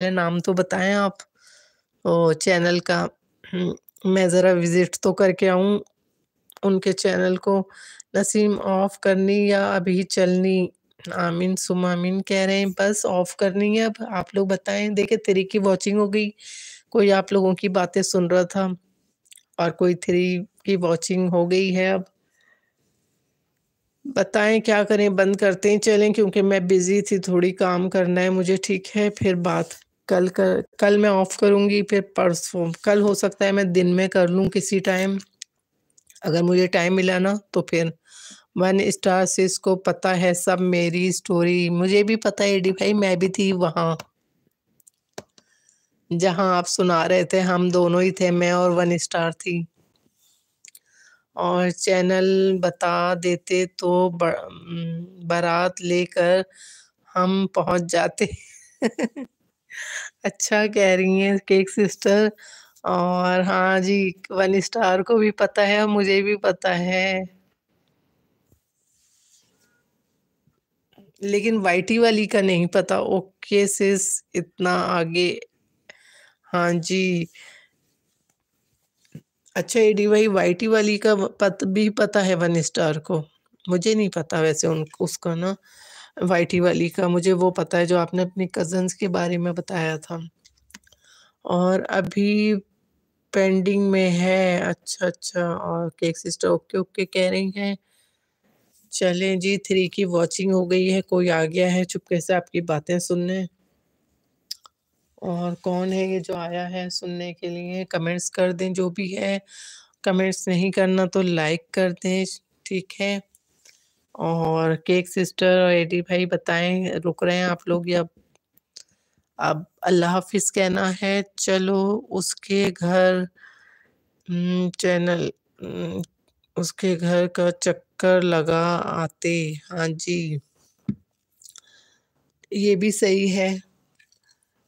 पहले नाम तो बताएं आप ओ चैनल का हम्म, मैं ज़रा विज़िट तो करके आऊँ उनके चैनल को नसीम ऑफ़ करनी या अभी चलनी आमीन सुम आमीन कह रहे हैं बस ऑफ करनी है अब आप लोग बताएं देखे थ्री की वॉचिंग हो गई कोई आप लोगों की बातें सुन रहा था और कोई थ्री की वॉचिंग हो गई है अब बताएं क्या करें बंद करते हैं चलें क्योंकि मैं बिज़ी थी थोड़ी काम करना है मुझे ठीक है फिर बात कल कर कल मैं ऑफ करूंगी फिर परसों कल हो सकता है मैं दिन में कर लूं किसी टाइम अगर मुझे टाइम मिला ना तो फिर वन स्टार से इसको पता है सब मेरी स्टोरी मुझे भी पता है डी भाई मैं भी थी वहाँ जहाँ आप सुना रहे थे हम दोनों ही थे मैं और वन स्टार थी और चैनल बता देते तो बर, बारात लेकर हम पहुँच जाते अच्छा कह रही हैं केक सिस्टर और हाँ जी वन स्टार को भी पता है और मुझे भी पता है लेकिन वाइटी वाली का नहीं पता ओके सिस इतना आगे हाँ जी अच्छा एडी भाई वाइटी वाली का पत भी पता है वन स्टार को मुझे नहीं पता वैसे उन उसका ना वाइटी वाली का मुझे वो पता है जो आपने अपने कज़न्स के बारे में बताया था और अभी पेंडिंग में है अच्छा अच्छा और केक सिस्टर ओके ओके कह रही हैं चलें जी थ्री की वॉचिंग हो गई है कोई आ गया है चुपके से आपकी बातें सुनने और कौन है ये जो आया है सुनने के लिए कमेंट्स कर दें जो भी है कमेंट्स नहीं करना तो लाइक कर दें ठीक है और केक सिस्टर और एडी भाई बताएं रुक रहे हैं आप लोग या अब अल्लाह हाफिज कहना है चलो उसके घर हम्म, चैनल हम्म, उसके घर का चक्कर लगा आते हाँ जी ये भी सही है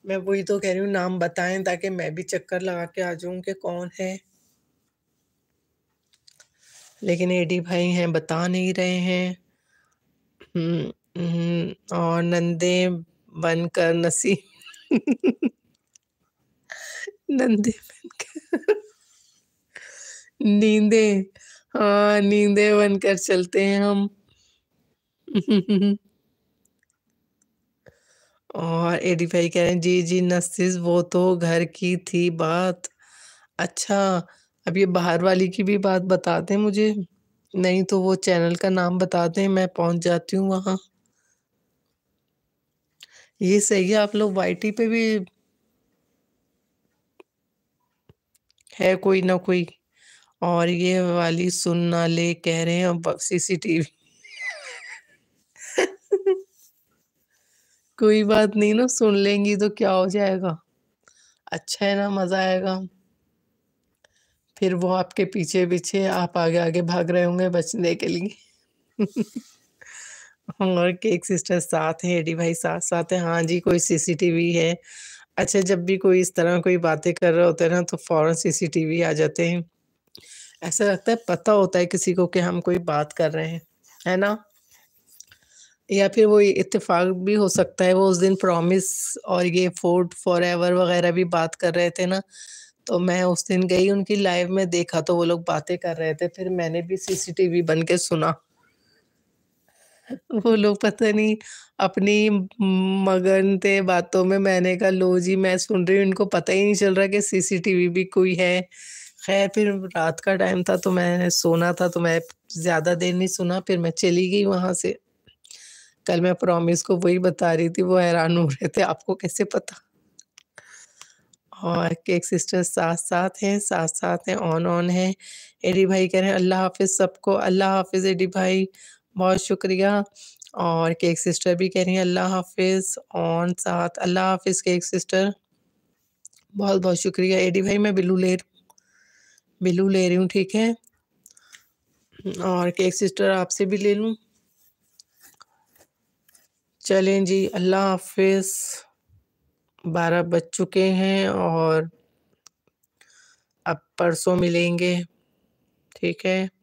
मैं वही तो कह रही हूँ नाम बताएं ताकि मैं भी चक्कर लगा के आ जाऊँ कि कौन है लेकिन एडी भाई हैं बता नहीं रहे हैं हम्म, हम्म, और नंदे बनकर नसी नंदे बनकर नींदे हाँ नींदे बनकर चलते हैं हम और एडी भाई कह रहे हैं जी जी नस्तिस वो तो घर की थी बात अच्छा अब ये बाहर वाली की भी बात बताते हैं मुझे नहीं तो वो चैनल का नाम बता दें मैं पहुंच जाती हूँ वहाँ ये सही है आप लोग वाईटी पे भी है कोई ना कोई और ये वाली सुनना ले कह रहे हैं सीसीटीवी कोई बात नहीं ना सुन लेंगी तो क्या हो जाएगा अच्छा है ना मजा आएगा फिर वो आपके पीछे पीछे आप आगे आगे भाग रहे होंगे बचने के लिए और केक सिस्टर साथ है एडी भाई साथ साथ है हाँ जी कोई सीसीटीवी है अच्छा जब भी कोई इस तरह कोई बातें कर रहे होते हैं ना तो फौरन सीसीटीवी आ जाते हैं ऐसा लगता है पता होता है किसी को कि हम कोई बात कर रहे हैं है ना या फिर वो इत्तेफाक भी हो सकता है वो उस दिन प्रॉमिस और ये फोर्ड फॉर एवर वगैरह भी बात कर रहे थे ना तो मैं उस दिन गई उनकी लाइव में देखा तो वो लोग बातें कर रहे थे फिर मैंने भी सीसीटीवी बन के सुना वो लोग पता नहीं अपनी मगन थे बातों में मैंने कहा लो जी मैं सुन रही हूँ इनको पता ही नहीं चल रहा कि सीसीटीवी भी कोई है खैर फिर रात का टाइम था तो मैंने सोना था तो मैं ज़्यादा देर नहीं सुना फिर मैं चली गई वहाँ से कल मैं प्रॉमिस को वही बता रही थी वो हैरान हो रहे थे आपको कैसे पता और एक सिस्टर साथ साथ हैं साथ साथ हैं ऑन ऑन है एडी भाई कह रहे हैं अल्लाह हाफिज़ सबको अल्लाह हाफिज़ एडी भाई बहुत शुक्रिया और केक सिस्टर भी कह रही हैं अल्लाह हाफिज़ ऑन साथ अल्लाह हाफिज़ केक सिस्टर बहुत बहुत शुक्रिया एडी भाई मैं बिलू ले बिलू ले रही हूँ ठीक है और केक सिस्टर आपसे भी ले लूँ चलें जी अल्लाह हाफिज़ बारह बज चुके हैं और अब परसों मिलेंगे ठीक है